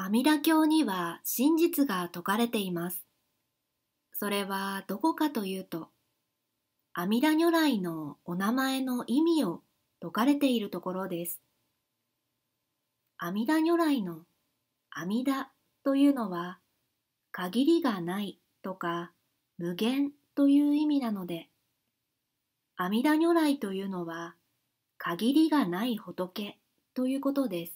阿弥陀経には真実が説かれています。それはどこかというと、阿弥陀如来のお名前の意味を説かれているところです。阿弥陀如来の阿弥陀というのは、限りがないとか無限という意味なので、阿弥陀如来というのは、限りがない仏ということです。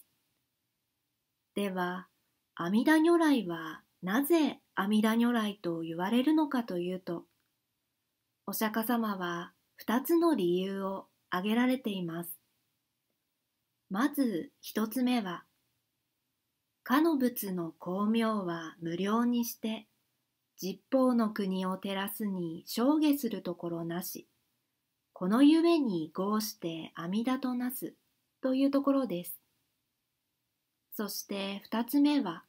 では、阿弥陀如来はなぜ阿弥陀如来と言われるのかというと、お釈迦様は2つの理由を挙げられています。まず1つ目は、かの仏の光明は無料にして、十方の国を照らすに生下するところなし、このゆえに合して阿弥陀となすというところです。そして二つ目は、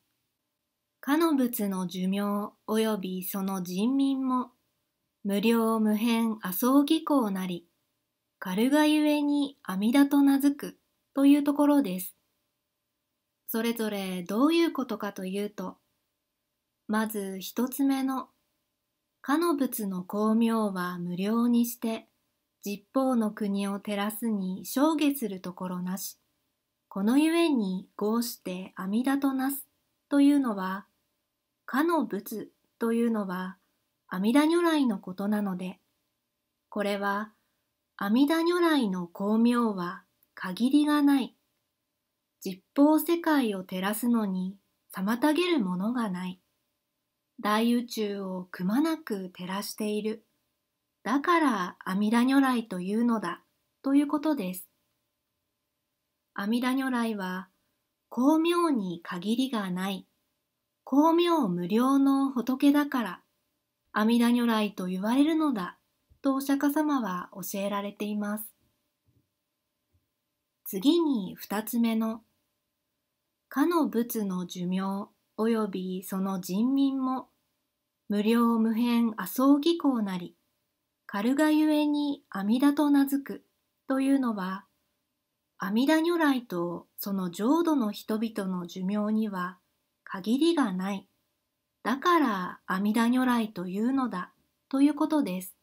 かの仏の寿命及びその人民も、無料無辺阿生祇行なり、軽がゆえに阿弥陀と名付くというところです。それぞれどういうことかというと、まず一つ目の、かの仏の光明は無料にして、十方の国を照らすに生下するところなし。このゆえに合して阿弥陀となすというのは、かの仏というのは阿弥陀如来のことなので、これは阿弥陀如来の光明は限りがない。実法世界を照らすのに妨げるものがない。大宇宙をくまなく照らしている。だから阿弥陀如来というのだということです。阿弥陀如来は、巧妙に限りがない、巧妙無料の仏だから、阿弥陀如来と言われるのだ、とお釈迦様は教えられています。次に二つ目の、かの仏の寿命及びその人民も、無料無辺阿僧義行なり、軽がゆえに阿弥陀と名付くというのは、阿弥陀如来とその浄土の人々の寿命には限りがない。だから阿弥陀如来というのだということです。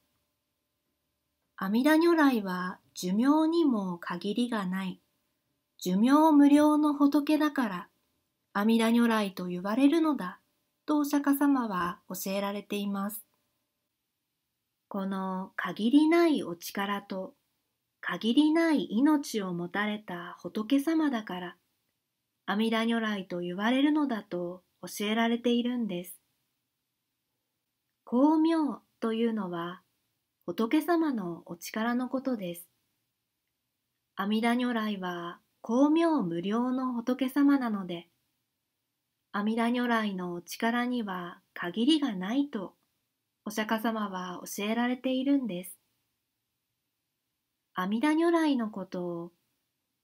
阿弥陀如来は寿命にも限りがない。寿命無料の仏だから阿弥陀如来と言われるのだとお釈迦様は教えられています。この限りないお力と限りない命を持たれた仏様だから、阿弥陀如来と言われるのだと教えられているんです。光明というのは仏様のお力のことです。阿弥陀如来は光明無量の仏様なので、阿弥陀如来のお力には限りがないとお釈迦様は教えられているんです。阿弥陀如来のことを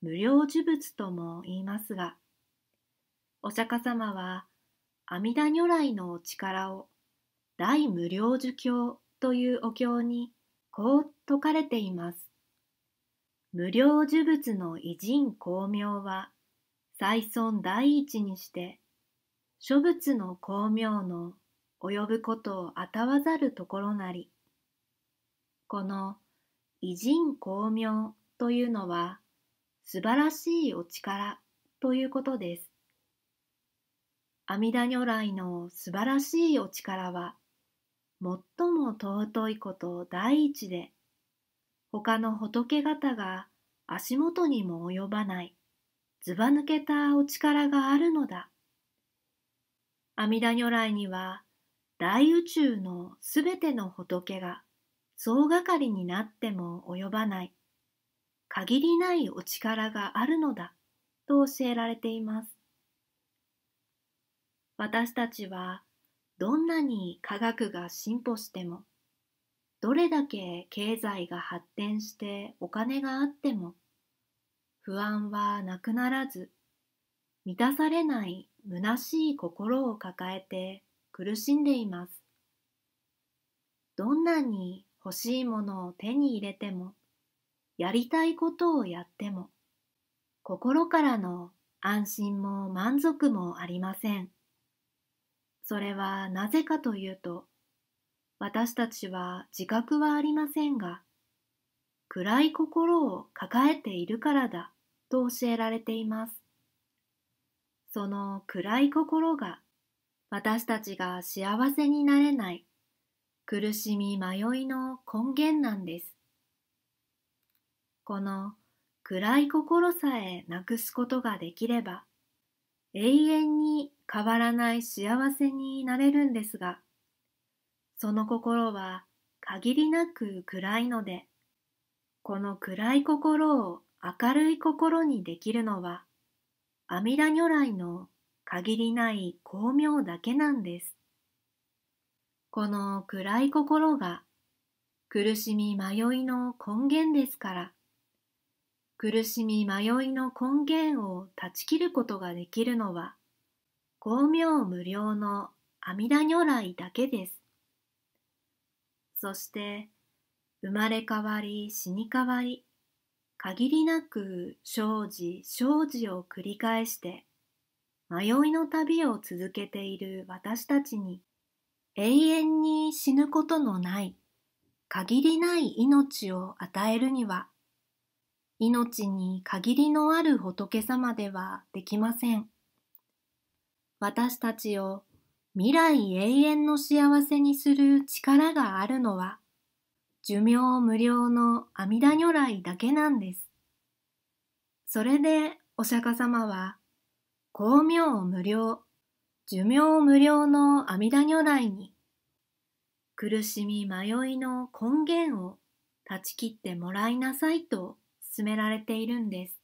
無量寿仏とも言いますが、お釈迦様は阿弥陀如来のお力を大無量寿経というお経にこう説かれています。無量寿仏の偉人光明は再尊第一にして諸仏の光明の及ぶことをあたわざるところなり。この偉人光明というのは素晴らしいお力ということです。阿弥陀如来の素晴らしいお力は最も尊いこと第一で他の仏方が足元にも及ばないずば抜けたお力があるのだ。阿弥陀如来には大宇宙のすべての仏が総がかりになっても及ばない、限りないお力があるのだ、と教えられています。私たちは、どんなに科学が進歩しても、どれだけ経済が発展してお金があっても、不安はなくならず、満たされない虚しい心を抱えて苦しんでいます。どんなに欲しいものを手に入れても、やりたいことをやっても、心からの安心も満足もありません。それはなぜかというと、私たちは自覚はありませんが、暗い心を抱えているからだと教えられています。その暗い心が私たちが幸せになれない苦しみ迷いの根源なんです。この暗い心さえなくすことができれば、永遠に変わらない幸せになれるんですが、その心は限りなく暗いので、この暗い心を明るい心にできるのは、阿弥陀如来の限りない光明だけなんです。この暗い心が苦しみ迷いの根源ですから苦しみ迷いの根源を断ち切ることができるのは巧妙無料の阿弥陀如来だけですそして生まれ変わり死に変わり限りなく生じ生じを繰り返して迷いの旅を続けている私たちに永遠に死ぬことのない限りない命を与えるには命に限りのある仏様ではできません私たちを未来永遠の幸せにする力があるのは寿命無料の阿弥陀如来だけなんですそれでお釈迦様は光明無料寿命無料の阿弥陀如来に苦しみ迷いの根源を断ち切ってもらいなさいと勧められているんです。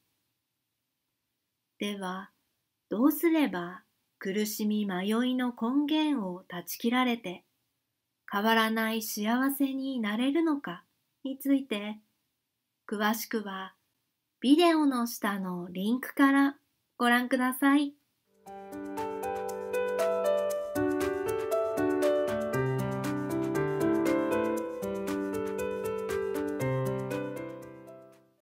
ではどうすれば苦しみ迷いの根源を断ち切られて変わらない幸せになれるのかについて詳しくはビデオの下のリンクからご覧ください。